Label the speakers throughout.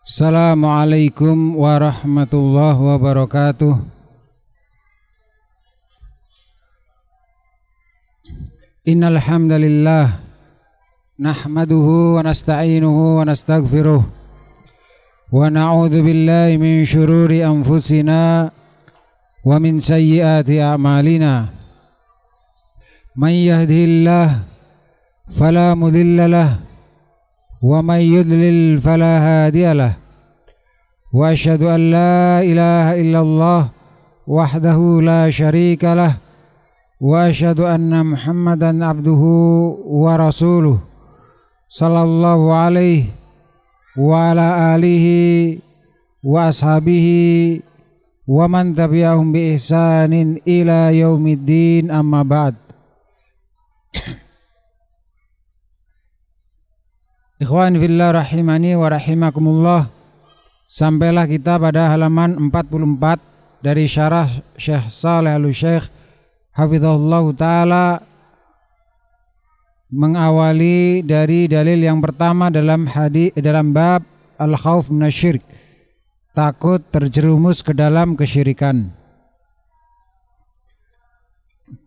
Speaker 1: Assalamualaikum warahmatullahi wabarakatuh. Innal hamdalillah nahmaduhu wa nasta'inuhu wa nastaghfiruh wa na'udzu billahi min shururi anfusina wa min sayyiati a'malina. Man yahdihillah fala mudilla ومن يذلل فلا هادي له واشهد ان لا اله الا الله وحده لا شريك له واشهد ان محمدا عبده ورسوله صلى الله عليه وعلى اله واصحابه ومن تبعهم باحسان الى يوم الدين اما بعد Ikhwan fillah rahimani wa rahimakumullah. Sampailah kita pada halaman 44 dari syarah Syekh Saleh Al-Syekh Hafizullah taala mengawali dari dalil yang pertama dalam hadis dalam bab al khawf minasyirik. Takut terjerumus ke dalam kesyirikan.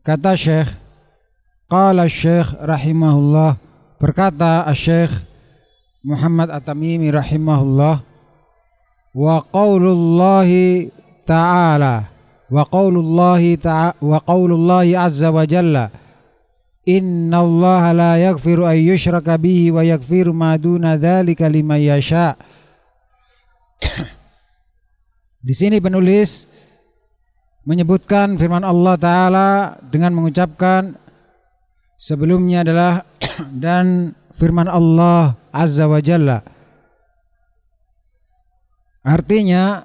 Speaker 1: Kata Syekh, qala Syekh rahimahullah berkata Syekh Muhammad At-Tamimi rahimahullah wa qaulullahi ta'ala wa qaulullahi ta'ala wa qaulullahi azza wa jalla inna allaha la yaghfiru an yushraka bihi wa yaghfiru ma duna dhalika liman yasha Di sini penulis menyebutkan firman Allah taala dengan mengucapkan sebelumnya adalah dan firman Allah Azza wa Jalla. Artinya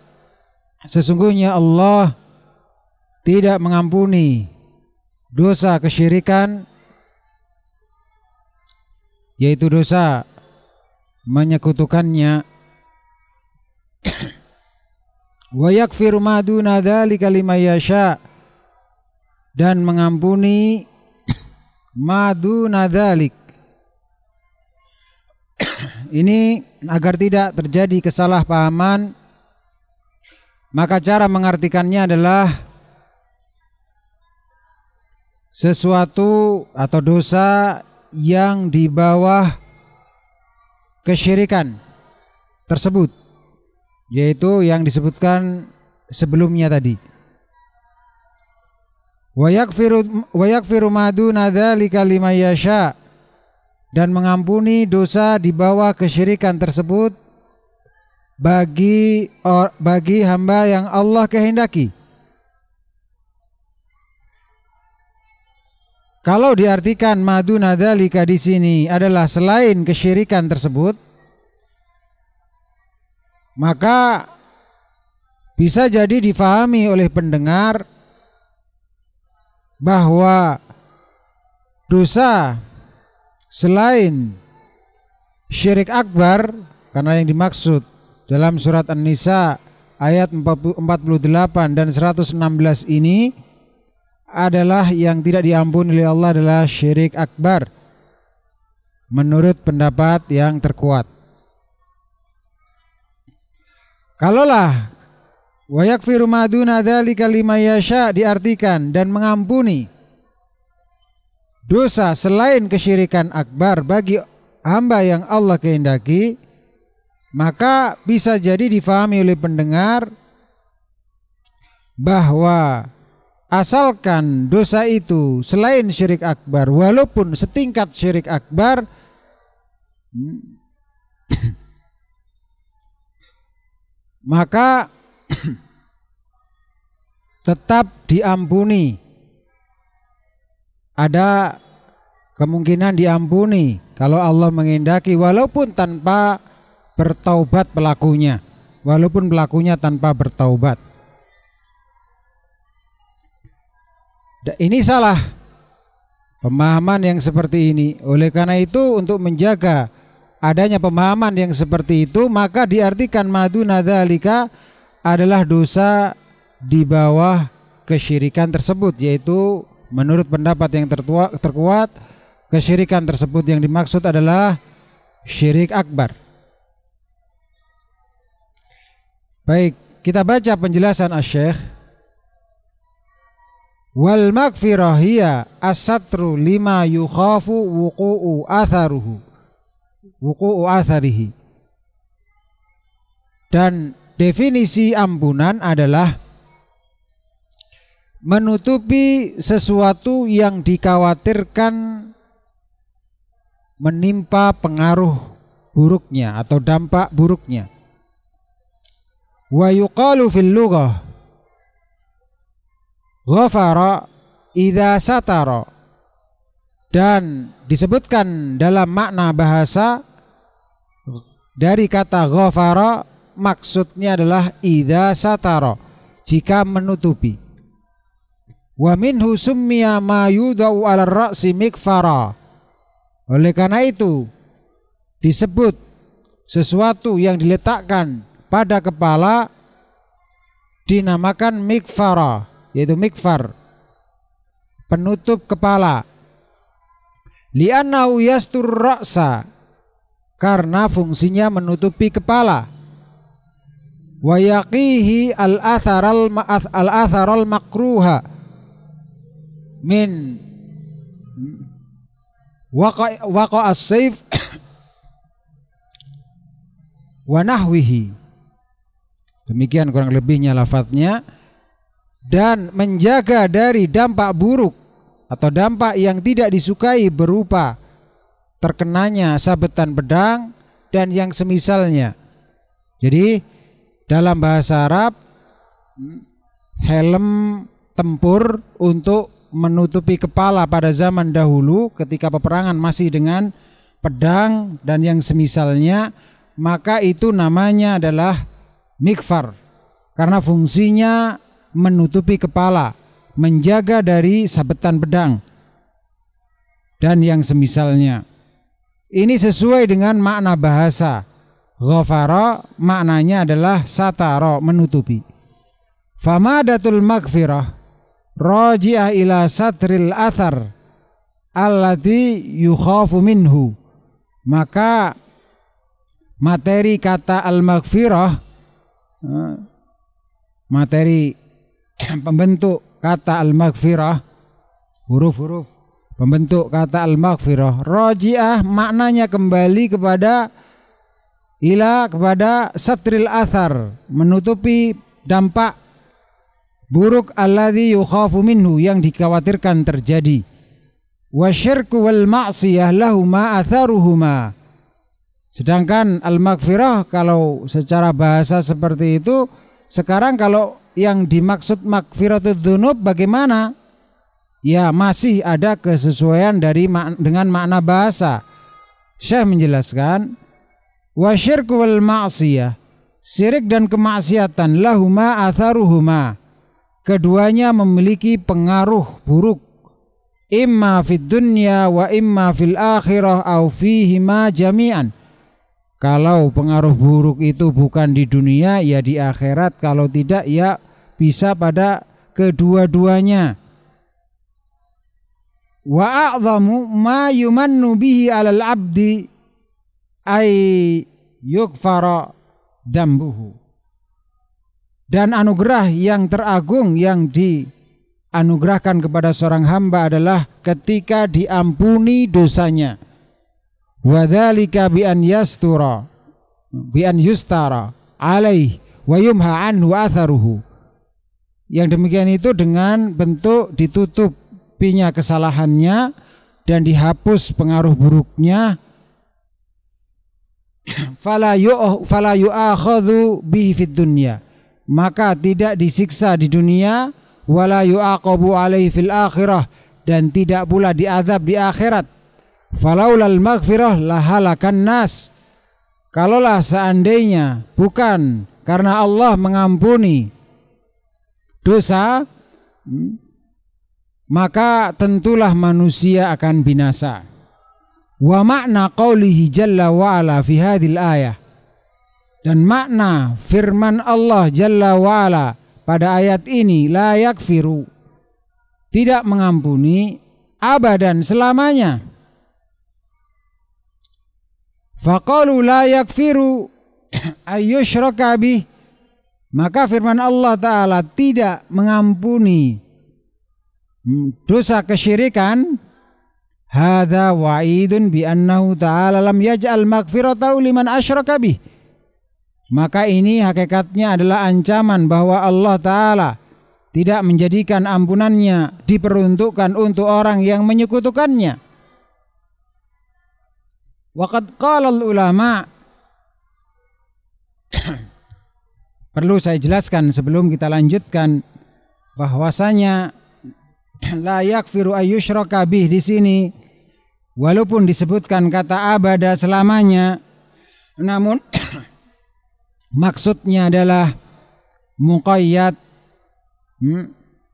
Speaker 1: sesungguhnya Allah tidak mengampuni dosa kesyirikan yaitu dosa menyekutukannya wa yakfiru ma dan mengampuni ma ini agar tidak terjadi kesalahpahaman maka cara mengartikannya adalah sesuatu atau dosa yang di bawah kesyirikan tersebut yaitu yang disebutkan sebelumnya tadi wa yakfiru dzalika liman yasha' dan mengampuni dosa di bawah kesyirikan tersebut bagi bagi hamba yang Allah kehendaki. Kalau diartikan madu nadalika di sini adalah selain kesyirikan tersebut, maka bisa jadi difahami oleh pendengar bahwa dosa selain syirik akbar karena yang dimaksud dalam surat An-Nisa ayat 48 dan 116 ini adalah yang tidak diampuni oleh Allah adalah syirik akbar menurut pendapat yang terkuat. Kalaulah wayak maduna dzalika lima yasha diartikan dan mengampuni dosa selain kesyirikan akbar bagi hamba yang Allah kehendaki maka bisa jadi difahami oleh pendengar bahwa asalkan dosa itu selain syirik akbar walaupun setingkat syirik akbar maka tetap diampuni ada kemungkinan diampuni kalau Allah mengindaki, walaupun tanpa bertaubat pelakunya walaupun pelakunya tanpa bertaubat ini salah pemahaman yang seperti ini oleh karena itu untuk menjaga adanya pemahaman yang seperti itu maka diartikan madu nadalika adalah dosa di bawah kesyirikan tersebut yaitu menurut pendapat yang tertua, terkuat kesyirikan tersebut yang dimaksud adalah syirik akbar. Baik, kita baca penjelasan asy Wal maghfirah hiya as lima yukhafu wuqu'u atharuhu. Wuqu'u atharihi. Dan definisi ampunan adalah menutupi sesuatu yang dikhawatirkan menimpa pengaruh buruknya atau dampak buruknya. Wa yuqalu fil lughah ghafara idza satara dan disebutkan dalam makna bahasa dari kata ghafara maksudnya adalah idza satara jika menutupi wa minhu summiya ma yudau ala ra'si mikfara oleh karena itu, disebut sesuatu yang diletakkan pada kepala dinamakan mikfara, yaitu mikfar, penutup kepala. Li'annahu yastur ra'sa, karena fungsinya menutupi kepala. Wa yaqihi al-atharal ma'ath al-atharal makruha min waqa waqa as-saif wa demikian kurang lebihnya lafadznya dan menjaga dari dampak buruk atau dampak yang tidak disukai berupa terkenanya sabetan pedang dan yang semisalnya jadi dalam bahasa Arab helm tempur untuk menutupi kepala pada zaman dahulu ketika peperangan masih dengan pedang dan yang semisalnya maka itu namanya adalah mikfar karena fungsinya menutupi kepala menjaga dari sabetan pedang dan yang semisalnya ini sesuai dengan makna bahasa ghafara maknanya adalah sataro menutupi famadatul magfirah raji'ah ila satril athar allati yukhafu minhu maka materi kata al-maghfirah eh, materi pembentuk kata al-maghfirah huruf-huruf pembentuk kata al-maghfirah rojiah maknanya kembali kepada ila kepada satril athar menutupi dampak buruk alladhi yukhafu minhu yang dikhawatirkan terjadi wa syirku wal ma'siyah lahuma atharuhuma sedangkan al maghfirah kalau secara bahasa seperti itu sekarang kalau yang dimaksud maghfiratul dzunub bagaimana ya masih ada kesesuaian dari dengan makna bahasa Syekh menjelaskan wa syirku wal ma'siyah syirik dan kemaksiatan lahuma atharuhuma keduanya memiliki pengaruh buruk imma fid dunya wa imma fil akhirah au fihima jami'an kalau pengaruh buruk itu bukan di dunia ya di akhirat kalau tidak ya bisa pada kedua-duanya wa a'zamu ma yumannu bihi 'alal 'abdi ay yughfara dambuhu dan anugerah yang teragung yang dianugerahkan kepada seorang hamba adalah ketika diampuni dosanya. Wadhalika bi an yastura bi an yustara alaih wa yumha anhu atharuhu. Yang demikian itu dengan bentuk ditutupinya kesalahannya dan dihapus pengaruh buruknya fala yu'akhadhu bihi fid dunya maka tidak disiksa di dunia wala yu'aqabu alaihi fil akhirah dan tidak pula diazab di akhirat falaulal maghfirah lahalakan nas kalaulah seandainya bukan karena Allah mengampuni dosa hmm, maka tentulah manusia akan binasa wa makna qaulihi jalla wa ala fi hadhil ayah dan makna firman Allah Jalla wa'ala pada ayat ini layak firu tidak mengampuni abadan selamanya faqalu layak firu ayyushraka bih maka firman Allah Ta'ala tidak mengampuni dosa kesyirikan hadza wa'idun bi annahu ta'ala lam yaj'al maghfiratahu liman asyraka bih maka ini hakikatnya adalah ancaman bahwa Allah Ta'ala tidak menjadikan ampunannya diperuntukkan untuk orang yang menyekutukannya. Waqad qala ulama Perlu saya jelaskan sebelum kita lanjutkan bahwasanya layak firu ayyushraka bih di sini walaupun disebutkan kata abada selamanya namun Maksudnya adalah muqayyad hmm,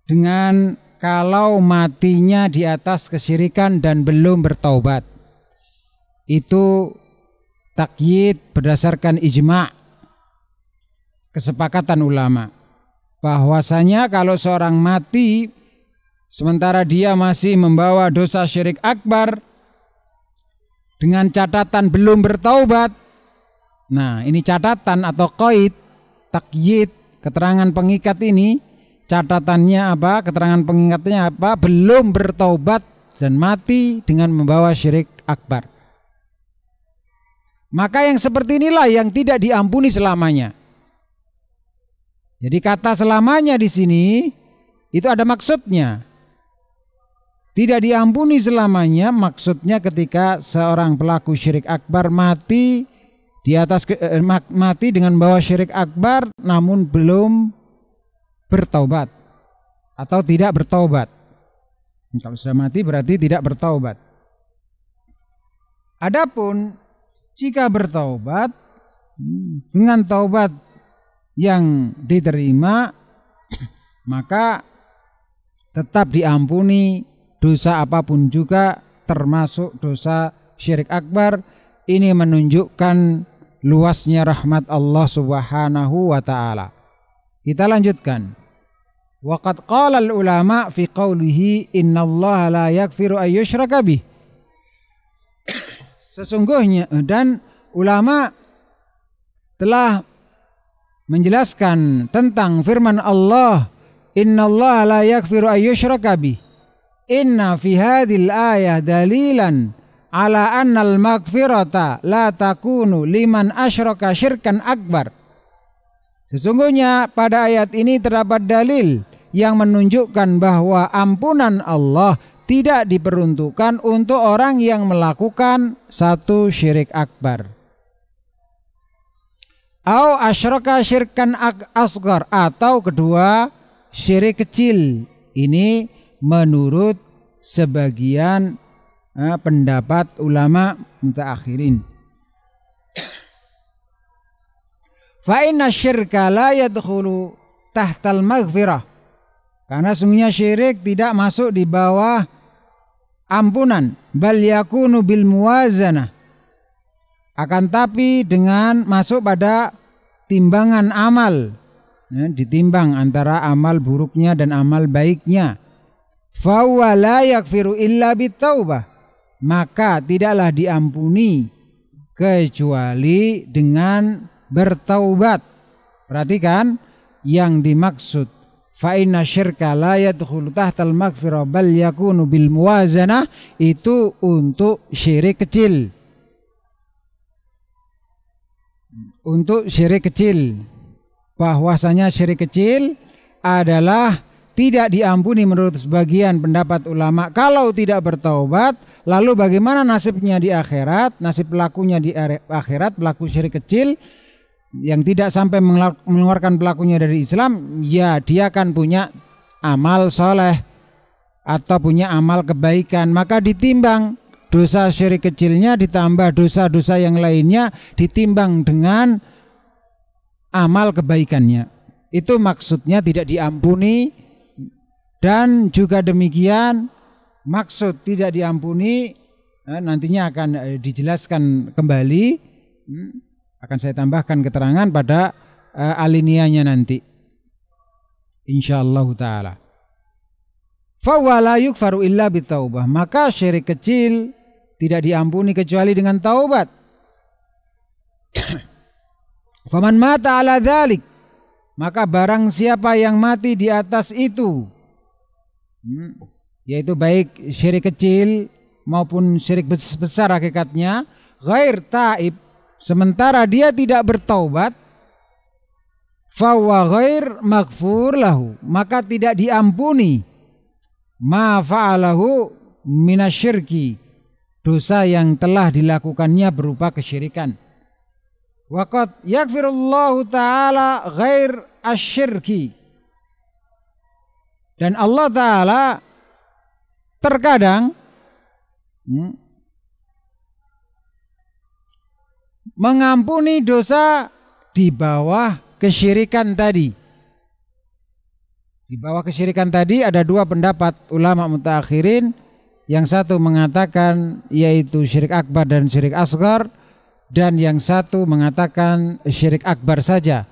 Speaker 1: dengan kalau matinya di atas kesyirikan dan belum bertaubat. Itu takyid berdasarkan ijma' kesepakatan ulama bahwasanya kalau seorang mati sementara dia masih membawa dosa syirik akbar dengan catatan belum bertaubat Nah, ini catatan atau koid, takyid, keterangan pengikat ini catatannya apa? Keterangan pengikatnya apa? Belum bertaubat dan mati dengan membawa syirik akbar. Maka yang seperti inilah yang tidak diampuni selamanya. Jadi kata selamanya di sini itu ada maksudnya. Tidak diampuni selamanya maksudnya ketika seorang pelaku syirik akbar mati di atas ke, eh, mati dengan bawa syirik akbar namun belum bertaubat atau tidak bertaubat. Kalau sudah mati berarti tidak bertaubat. Adapun jika bertaubat dengan taubat yang diterima maka tetap diampuni dosa apapun juga termasuk dosa syirik akbar ini menunjukkan luasnya rahmat Allah Subhanahu wa taala. Kita lanjutkan. Waqad qala ulama fi qawlihi Allah la yakfiru ay yushraka bih. Sesungguhnya dan ulama telah menjelaskan tentang firman Allah Allah la yakfiru ay yushraka bih. Inna fi hadhil ayah dalilan ala annal maghfirata la takunu liman asyraka syirkan akbar. Sesungguhnya pada ayat ini terdapat dalil yang menunjukkan bahwa ampunan Allah tidak diperuntukkan untuk orang yang melakukan satu syirik akbar. Au asyraka syirkan asgar atau kedua syirik kecil. Ini menurut sebagian eh, pendapat ulama mutaakhirin. Fa inna syirka la yadkhulu tahtal maghfirah. Karena sungguhnya syirik tidak masuk di bawah ampunan, bal yakunu bil muwazana. Akan tapi dengan masuk pada timbangan amal, ya, ditimbang antara amal buruknya dan amal baiknya. Fa la yakfiru illa bitaubah maka tidaklah diampuni kecuali dengan bertaubat. Perhatikan yang dimaksud fa inna syirka la yadkhulu tahtal maghfirah bal yakunu bil muwazanah itu untuk syirik kecil. Untuk syirik kecil bahwasanya syirik kecil adalah tidak diampuni menurut sebagian pendapat ulama kalau tidak bertaubat lalu bagaimana nasibnya di akhirat nasib pelakunya di akhirat pelaku syirik kecil yang tidak sampai mengeluarkan pelakunya dari Islam ya dia akan punya amal soleh atau punya amal kebaikan maka ditimbang dosa syirik kecilnya ditambah dosa-dosa yang lainnya ditimbang dengan amal kebaikannya. Itu maksudnya tidak diampuni dan juga demikian maksud tidak diampuni eh, nantinya akan eh, dijelaskan kembali hmm, akan saya tambahkan keterangan pada eh, alinianya nanti insyaallah taala fawala yukfaru illa bitaubah maka syirik kecil tidak diampuni kecuali dengan taubat faman mata ala dzalik maka barang siapa yang mati di atas itu Hmm. yaitu baik syirik kecil maupun syirik besar hakikatnya ghair taib sementara dia tidak bertaubat fawa ghair maghfur lahu maka tidak diampuni ma fa'alahu minasyirki dosa yang telah dilakukannya berupa kesyirikan waqad yakfirullahu ta'ala ghair asyirki dan Allah Ta'ala terkadang hmm, mengampuni dosa di bawah kesyirikan tadi. Di bawah kesyirikan tadi ada dua pendapat ulama mutakhirin. Yang satu mengatakan yaitu syirik akbar dan syirik asgar dan yang satu mengatakan syirik akbar saja.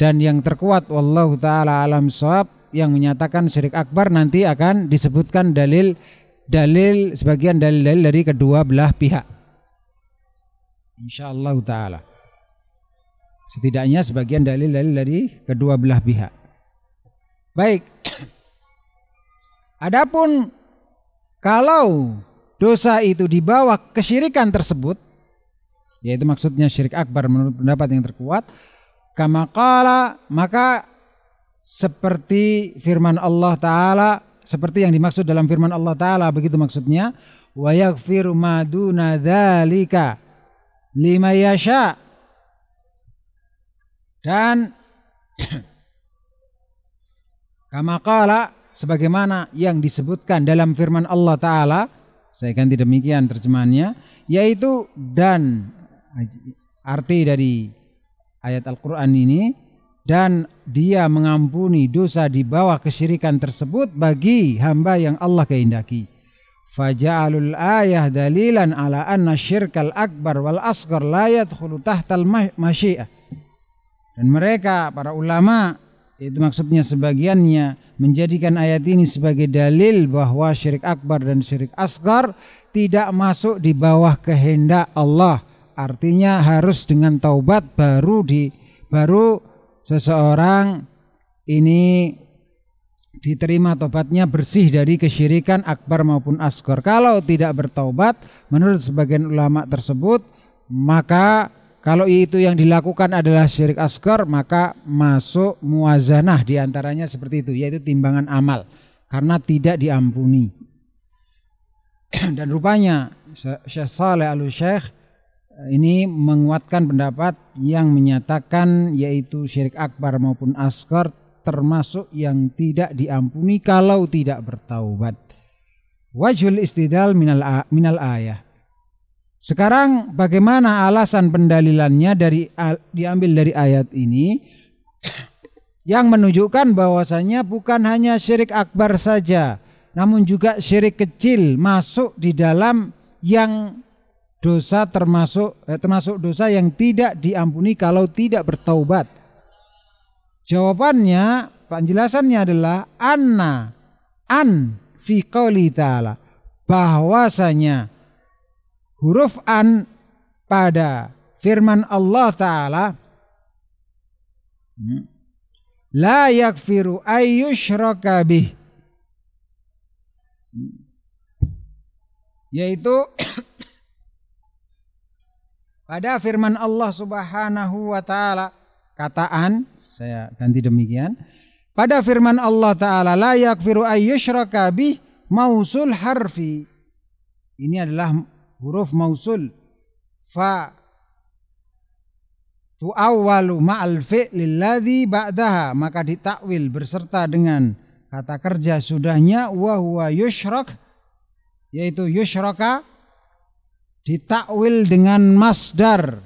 Speaker 1: Dan yang terkuat wallahu taala alam sawab yang menyatakan syirik akbar nanti akan disebutkan dalil dalil sebagian dalil-dalil dari kedua belah pihak. Insyaallah taala. Setidaknya sebagian dalil-dalil dari kedua belah pihak. Baik. Adapun kalau dosa itu dibawa kesyirikan tersebut yaitu maksudnya syirik akbar menurut pendapat yang terkuat kama maka seperti firman Allah taala seperti yang dimaksud dalam firman Allah taala begitu maksudnya wa yaghfiru ma duna dzalika lima yasha dan kama qala sebagaimana yang disebutkan dalam firman Allah taala saya ganti demikian terjemahannya yaitu dan arti dari ayat Al-Qur'an ini dan dia mengampuni dosa di bawah kesyirikan tersebut bagi hamba yang Allah kehendaki. Faja'alul ayah dalilan ala anna syirkal akbar wal asgar la yadkhulu tahtal masyiah. Dan mereka para ulama itu maksudnya sebagiannya menjadikan ayat ini sebagai dalil bahwa syirik akbar dan syirik asgar tidak masuk di bawah kehendak Allah. Artinya harus dengan taubat baru di baru seseorang ini diterima tobatnya bersih dari kesyirikan akbar maupun asgor. Kalau tidak bertobat, menurut sebagian ulama tersebut, maka kalau itu yang dilakukan adalah syirik asgor, maka masuk muazanah diantaranya seperti itu, yaitu timbangan amal. Karena tidak diampuni. Dan rupanya Syekh Saleh al-Syekh ini menguatkan pendapat yang menyatakan yaitu syirik akbar maupun askar termasuk yang tidak diampuni kalau tidak bertaubat. Wajhul istidal minal, minal ayah. Sekarang bagaimana alasan pendalilannya dari diambil dari ayat ini yang menunjukkan bahwasanya bukan hanya syirik akbar saja namun juga syirik kecil masuk di dalam yang dosa termasuk eh, termasuk dosa yang tidak diampuni kalau tidak bertaubat. Jawabannya, penjelasannya adalah anna an fi qouli ta'ala bahwasanya huruf an pada firman Allah taala hmm, la yakfiru ayyushraka bih hmm. yaitu pada firman Allah Subhanahu wa taala kataan saya ganti demikian pada firman Allah taala la yakfiru ayyushraka bih mausul harfi ini adalah huruf mausul fa tu awalu ma'al fi'li ladzi ba'daha maka ditakwil berserta dengan kata kerja sudahnya wa huwa yushrak yaitu yushraka ditakwil dengan masdar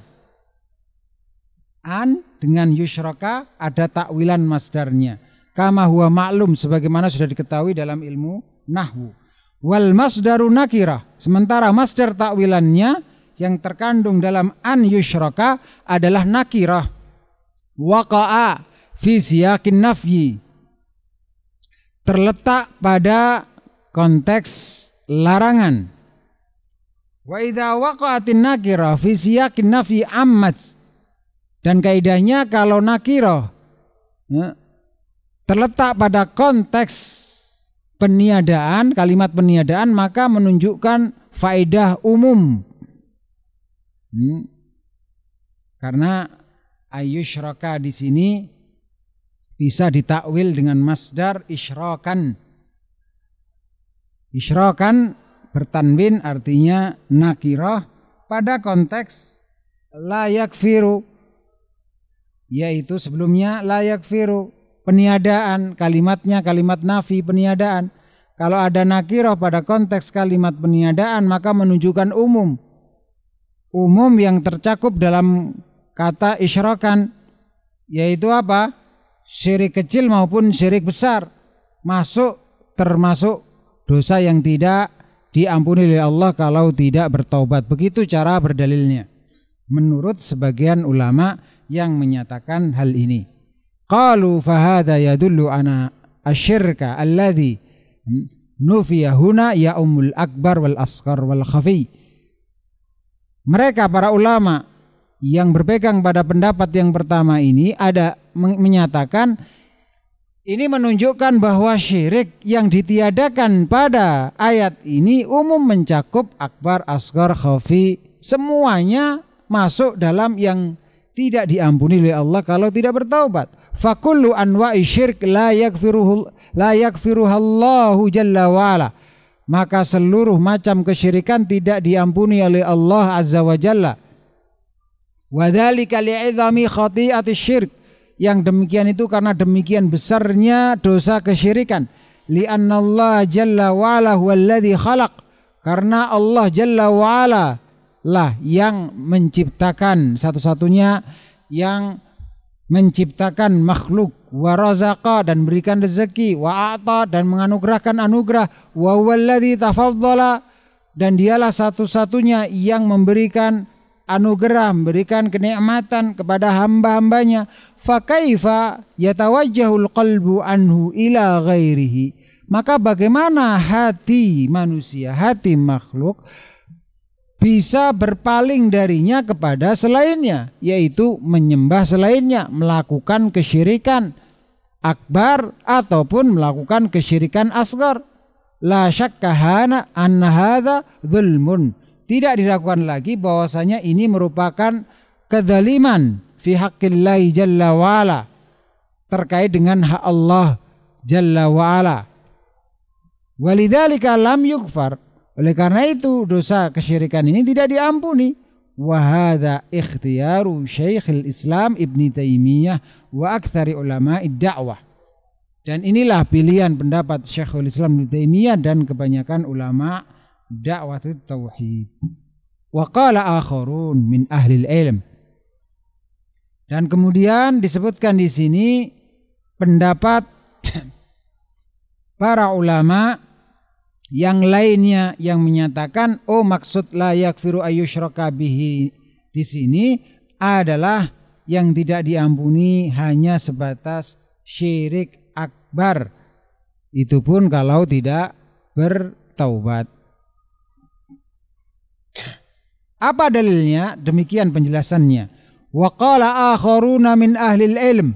Speaker 1: an dengan yusroka ada takwilan masdarnya kama huwa maklum sebagaimana sudah diketahui dalam ilmu nahwu wal masdaru nakirah sementara masdar takwilannya yang terkandung dalam an yusroka adalah nakirah waqa'a fi siyakin nafyi terletak pada konteks larangan Wa idza waqa'atin nakira fi siyaqin nafi ammat. Dan kaidahnya kalau nakira ya, terletak pada konteks peniadaan, kalimat peniadaan maka menunjukkan faedah umum. Hmm. Karena ayyushraka di sini bisa ditakwil dengan masdar isyrakan. Isyrakan bertanwin artinya nakiroh pada konteks layak firu yaitu sebelumnya layak firu peniadaan kalimatnya kalimat nafi peniadaan kalau ada nakiroh pada konteks kalimat peniadaan maka menunjukkan umum umum yang tercakup dalam kata isyrokan yaitu apa syirik kecil maupun syirik besar masuk termasuk dosa yang tidak diampuni oleh Allah kalau tidak bertaubat. Begitu cara berdalilnya. Menurut sebagian ulama yang menyatakan hal ini. Qalu fahada yadullu ana asyirka alladhi nufiya ya umul akbar wal askar wal khafi. Mereka para ulama yang berpegang pada pendapat yang pertama ini ada menyatakan ini menunjukkan bahwa syirik yang ditiadakan pada ayat ini umum mencakup akbar, asgar, khafi, semuanya masuk dalam yang tidak diampuni oleh Allah kalau tidak bertaubat. Fakullu anwa'i syirik la yakfiruhallahu jalla wa'ala. Maka seluruh macam kesyirikan tidak diampuni oleh Allah azza wa jalla. Wadhalika li'idhami khati'ati syirik yang demikian itu karena demikian besarnya dosa kesyirikan li'annallaha jalla wa'ala huwallazi khalaq karena Allah jalla wa'ala lah yang menciptakan satu-satunya yang menciptakan makhluk wa razaqa dan berikan rezeki wa ata dan menganugerahkan anugerah wa huwallazi tafaddala dan dialah satu-satunya yang memberikan anugerah, memberikan kenikmatan kepada hamba-hambanya. Fakaifa yatawajjahul qalbu anhu ila ghairihi. Maka bagaimana hati manusia, hati makhluk bisa berpaling darinya kepada selainnya, yaitu menyembah selainnya, melakukan kesyirikan akbar ataupun melakukan kesyirikan asgar. La syakka anna hadza dhulmun tidak diragukan lagi bahwasanya ini merupakan kedzaliman fi haqqillahi jalla wa'ala terkait dengan hak Allah jalla wa'ala walidhalika lam yukfar oleh karena itu dosa kesyirikan ini tidak diampuni wahada ikhtiyaru syekhil islam ibni taimiyah wa aktsari ulama da'wah dan inilah pilihan pendapat Syekhul Islam Ibnu Taimiyah dan kebanyakan ulama' da'watit tauhid. Wa qala akharun min ahli ilm. Dan kemudian disebutkan di sini pendapat para ulama yang lainnya yang menyatakan oh maksud layak yakfiru ayyushraka bihi di sini adalah yang tidak diampuni hanya sebatas syirik akbar itu pun kalau tidak bertaubat apa dalilnya? Demikian penjelasannya. Wa qala akharuna min ahli ilm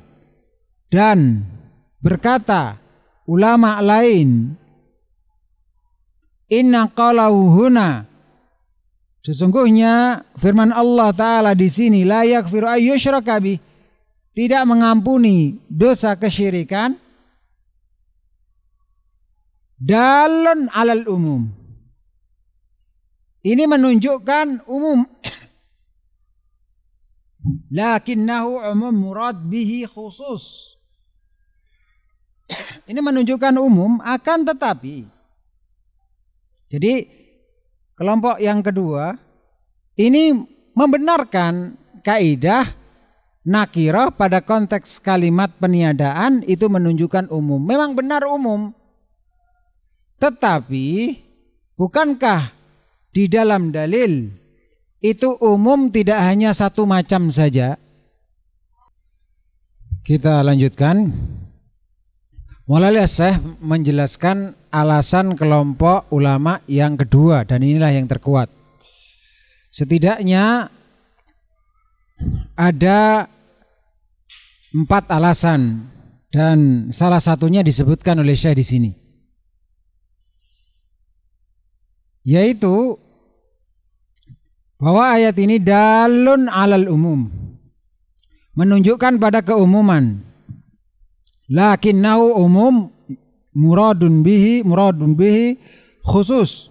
Speaker 1: dan berkata ulama lain Inna qalahu huna Sesungguhnya firman Allah taala di sini la yakfiru ayyushraka bih tidak mengampuni dosa kesyirikan dalon alal umum ini menunjukkan umum. Lakinnahu umum murad bihi khusus. Ini menunjukkan umum akan tetapi. Jadi kelompok yang kedua ini membenarkan kaidah nakirah pada konteks kalimat peniadaan itu menunjukkan umum. Memang benar umum. Tetapi bukankah di dalam dalil itu umum tidak hanya satu macam saja. Kita lanjutkan. Mulailah Syekh menjelaskan alasan kelompok ulama yang kedua dan inilah yang terkuat. Setidaknya ada empat alasan dan salah satunya disebutkan oleh saya di sini. Yaitu bahwa ayat ini dalun alal umum menunjukkan pada keumuman lakin nau umum muradun bihi muradun bihi khusus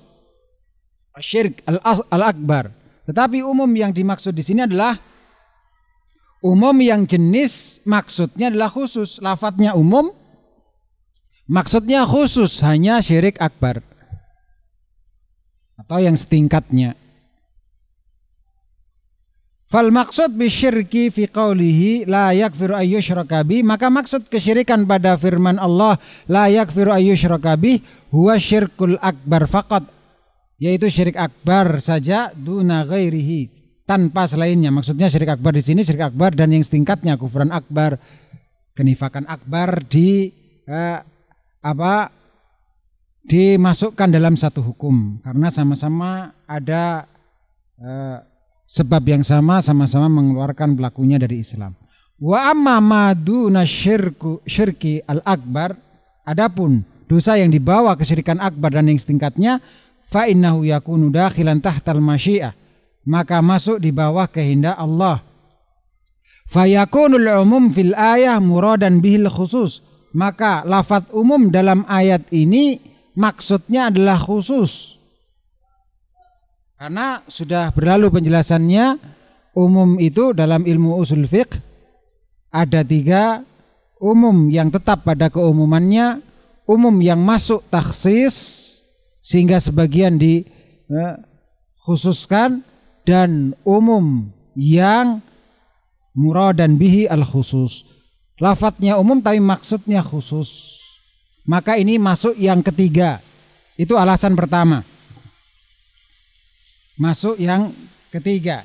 Speaker 1: syirk al, al akbar tetapi umum yang dimaksud di sini adalah umum yang jenis maksudnya adalah khusus lafadznya umum maksudnya khusus hanya syirik akbar atau yang setingkatnya Fal maksud bisyirki fi qawlihi la yakfiru ayyushrakabi. maka maksud kesyirikan pada firman Allah la yakfiru ayyushrakabi huwa syirkul akbar faqat yaitu syirik akbar saja duna ghairihi tanpa selainnya maksudnya syirik akbar di sini syirik akbar dan yang setingkatnya kufuran akbar kenifakan akbar di eh, apa dimasukkan dalam satu hukum karena sama-sama ada eh, sebab yang sama sama-sama mengeluarkan pelakunya dari Islam. Wa amma maduna syirku syirki al-akbar adapun dosa yang dibawa kesyirikan akbar dan yang setingkatnya fa innahu yakunu dakhilan tahtal masyiah maka masuk di bawah kehendak Allah. Fa Fayakunul umum fil ayah muradan bihil khusus. Maka lafaz umum dalam ayat ini maksudnya adalah khusus. Karena sudah berlalu penjelasannya umum itu dalam ilmu usul fiqh ada tiga umum yang tetap pada keumumannya, umum yang masuk taksis sehingga sebagian dikhususkan eh, dan umum yang dan bihi al khusus. Lafatnya umum tapi maksudnya khusus. Maka ini masuk yang ketiga. Itu alasan pertama. Masuk yang ketiga.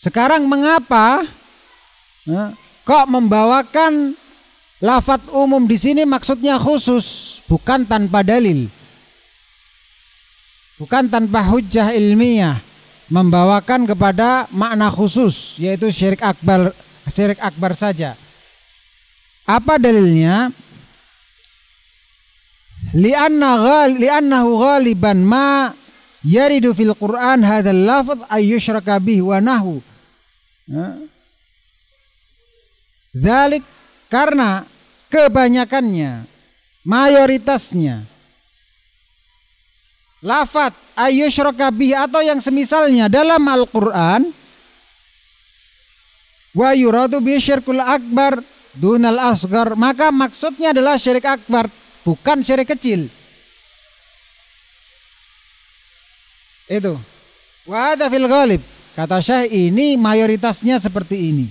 Speaker 1: Sekarang mengapa eh, kok membawakan lafat umum di sini maksudnya khusus bukan tanpa dalil. Bukan tanpa hujah ilmiah membawakan kepada makna khusus yaitu syirik akbar syirik akbar saja. Apa dalilnya? Li'anna ghal, li'annahu ghaliban ma yaridu fil Quran hadzal lafz ayyushraka bih wa nahwu. Dalik karena kebanyakannya, mayoritasnya lafat ayyushraka bih atau yang semisalnya dalam Al-Qur'an wa yuradu bi syirkul akbar dunal asgar maka maksudnya adalah syirik akbar bukan syirik kecil Itu. Wa ada fil ghalib. Kata Syekh ini mayoritasnya seperti ini.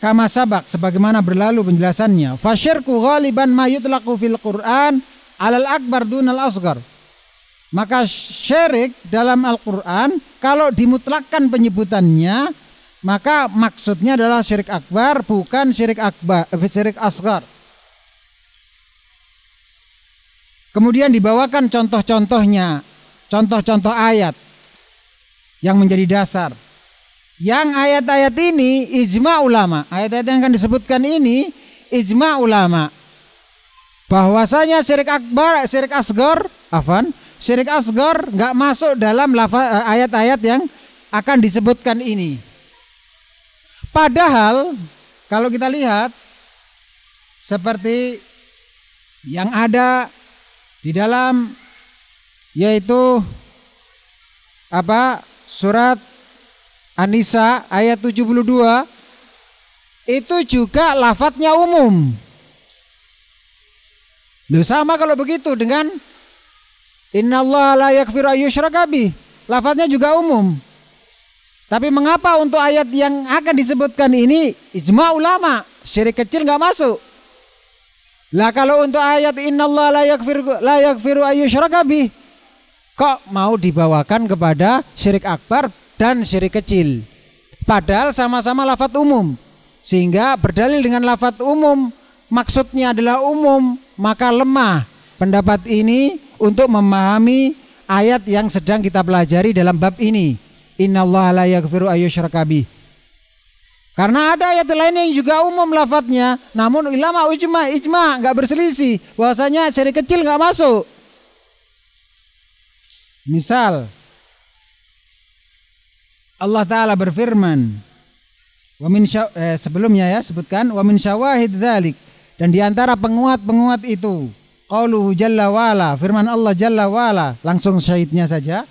Speaker 1: Kama sabak sebagaimana berlalu penjelasannya. Fasyirku ghaliban ma yutlaqu fil Qur'an alal akbar dunal asgar. Maka syirik dalam Al-Qur'an kalau dimutlakkan penyebutannya maka maksudnya adalah syirik akbar bukan syirik akbar eh, syirik asgar. Kemudian dibawakan contoh-contohnya, contoh-contoh ayat yang menjadi dasar. Yang ayat-ayat ini ijma ulama, ayat-ayat yang akan disebutkan ini ijma ulama. Bahwasanya syirik akbar, syirik asgor, afan, syirik asgor nggak masuk dalam eh, ayat-ayat yang akan disebutkan ini. Padahal kalau kita lihat seperti yang ada di dalam yaitu apa surat ayat tujuh ayat 72 itu juga lafadznya umum. Loh sama kalau begitu dengan inna Allah la yakfiru ayyushraka Lafadznya juga umum. Tapi mengapa untuk ayat yang akan disebutkan ini ijma ulama syirik kecil nggak masuk? Lah kalau untuk ayat innallaha la firu la kok mau dibawakan kepada syirik akbar dan syirik kecil. Padahal sama-sama lafat umum. Sehingga berdalil dengan lafat umum maksudnya adalah umum, maka lemah pendapat ini untuk memahami ayat yang sedang kita pelajari dalam bab ini. Innallaha la yaghfiru ayyushraka karena ada ayat lain yang juga umum lafadznya, namun ulama ijma ijma nggak berselisih, bahwasanya seri kecil nggak masuk. Misal Allah Taala berfirman, min eh, sebelumnya ya sebutkan wamin syawahid dzalik dan diantara penguat-penguat itu qauluhu jalla wala firman Allah jalla wala langsung syaitnya saja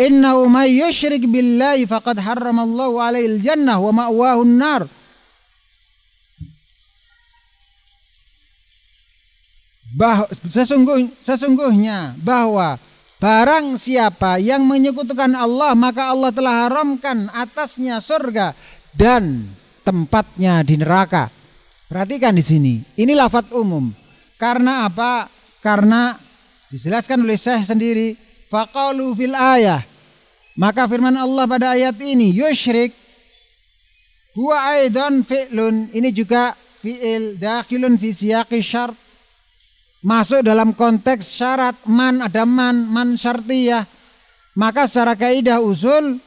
Speaker 1: إنه may يشرك بالله فقد حرم الله jannah wa ومأواه النار Bah, sesungguhnya bahwa barang siapa yang menyekutukan Allah maka Allah telah haramkan atasnya surga dan tempatnya di neraka. Perhatikan di sini. Ini lafat umum. Karena apa? Karena dijelaskan oleh Syekh sendiri Faqalu fil ayah. Maka firman Allah pada ayat ini yusyrik huwa aidan fi'lun. Ini juga fi'il dakhilun fi siyaqi syart. Masuk dalam konteks syarat man ada man man syartiyah. Maka secara kaidah usul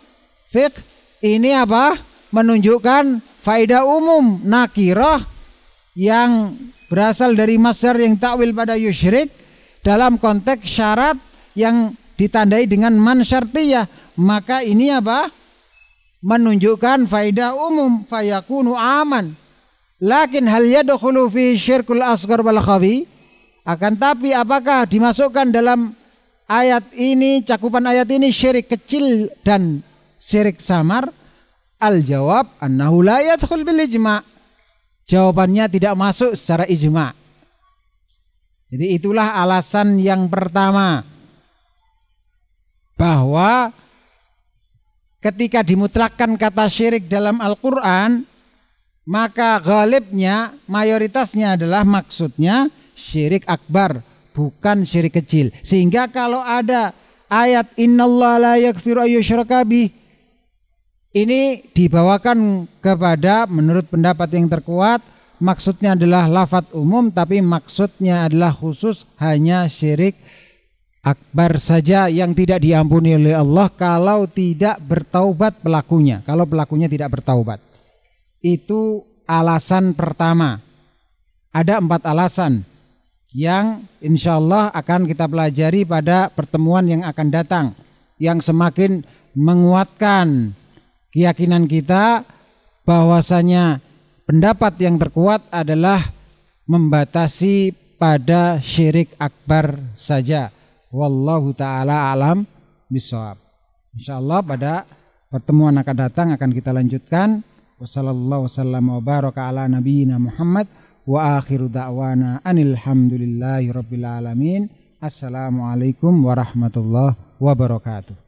Speaker 1: fiqh ini apa? menunjukkan faida umum nakirah yang berasal dari masdar yang takwil pada yusyrik dalam konteks syarat yang ditandai dengan man syartiyah maka ini apa menunjukkan faidah umum fayakunu aman lakin hal yadkhulu fi syirkul asghar wal khafi akan tapi apakah dimasukkan dalam ayat ini cakupan ayat ini syirik kecil dan syirik samar al jawab annahu la yadkhul bil ijma jawabannya tidak masuk secara ijma jadi itulah alasan yang pertama bahwa ketika dimutlakkan kata syirik dalam Al-Quran, maka galibnya, mayoritasnya adalah maksudnya syirik akbar, bukan syirik kecil. Sehingga kalau ada ayat innallah la yaghfiru ayyushraka ini dibawakan kepada menurut pendapat yang terkuat maksudnya adalah lafat umum tapi maksudnya adalah khusus hanya syirik akbar saja yang tidak diampuni oleh Allah kalau tidak bertaubat pelakunya, kalau pelakunya tidak bertaubat. Itu alasan pertama. Ada empat alasan yang insya Allah akan kita pelajari pada pertemuan yang akan datang, yang semakin menguatkan keyakinan kita bahwasanya pendapat yang terkuat adalah membatasi pada syirik akbar saja Wallahu taala alam bisawab. Insyaallah pada pertemuan akan datang akan kita lanjutkan. Wassallallahu wasallam wa baraka ala nabiyyina Muhammad wa akhiru da'wana anilhamdulillahi rabbil alamin. Assalamualaikum warahmatullahi wabarakatuh.